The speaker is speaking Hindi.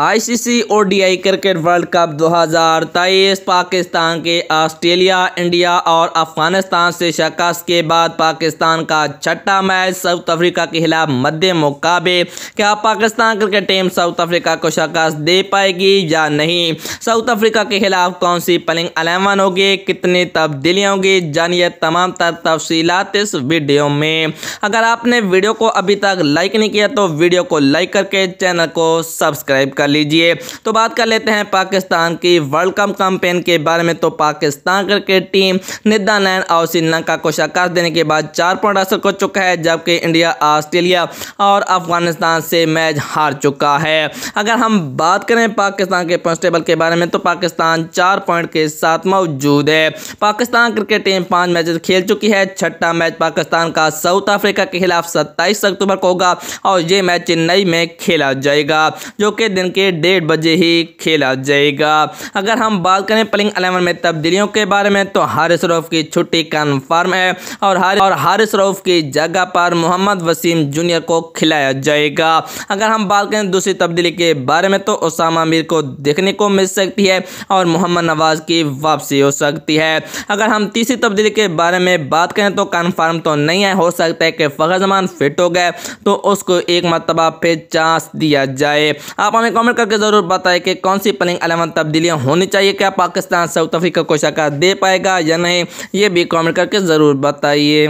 ICC ODI cricket world cup 2023 Pakistan के ऑस्ट्रेलिया इंडिया और अफगानिस्तान से शिकस्त के बाद पाकिस्तान का छठा मैच साउथ अफ्रीका के खिलाफ मध्य मुकाबे क्या Pakistan cricket team South Africa को शिकस्त दे पाएगी या नहीं साउथ अफ्रीका के खिलाफ कौन सी पलिंग अलेवन होगी कितनी तब्दीलियाँ होगी जानिए तमाम तर तफसीत इस वीडियो में अगर आपने वीडियो को अभी तक लाइक नहीं किया तो वीडियो को लाइक करके चैनल को सब्सक्राइब कर कर लीजिए तो बात कर लेते हैं पाकिस्तान की वर्ल्ड कप कैंपेन के बारे में तो पाकिस्तान क्रिकेट टीम नीदरलैंड और श्रीलंका को शिकस्त देने के बाद चार पॉइंट हासिल कर चुका है जबकि इंडिया ऑस्ट्रेलिया और अफगानिस्तान से मैच हार चुका है अगर हम बात करें पाकिस्तान के पॉइंट टेबल के बारे में तो पाकिस्तान चार पॉइंट के साथ मौजूद है पाकिस्तान क्रिकेट टीम पाँच मैच खेल चुकी है छठा मैच पाकिस्तान का साउथ अफ्रीका के खिलाफ सत्ताईस अक्टूबर को होगा और ये मैच चेन्नई में खेला जाएगा जो कि दिन शाम के डेढ़ बजे ही खेला जाएगा अगर हम बात करें प्लेइंग अलेवन में तब्दीलियों के बारे में तो हारिस रऊफ की छुट्टी कन्फर्म है और हार और हारिस रऊफ की जगह पर मोहम्मद वसीम जूनियर को खिलाया जाएगा अगर हम बात करें दूसरी तब्दीली के बारे में तो उसामा मीर को देखने को मिल सकती है और मोहम्मद नवाज की वापसी हो सकती है अगर हम तीसरी तब्दीली के बारे में बात करें तो कन्फर्म तो नहीं है हो सकता है कि फ़खर जमान फिट हो गए तो उसको एक मरतबा फिर चांस दिया जाए आप हमें कमेंट करके ज़रूर बताएं कि कौन सी प्लेइंग अलेवन तब्दीलियाँ होनी चाहिए क्या पाकिस्तान साउथ अफ्रीका को शक्का दे पाएगा या नहीं ये भी कमेंट करके ज़रूर बताइए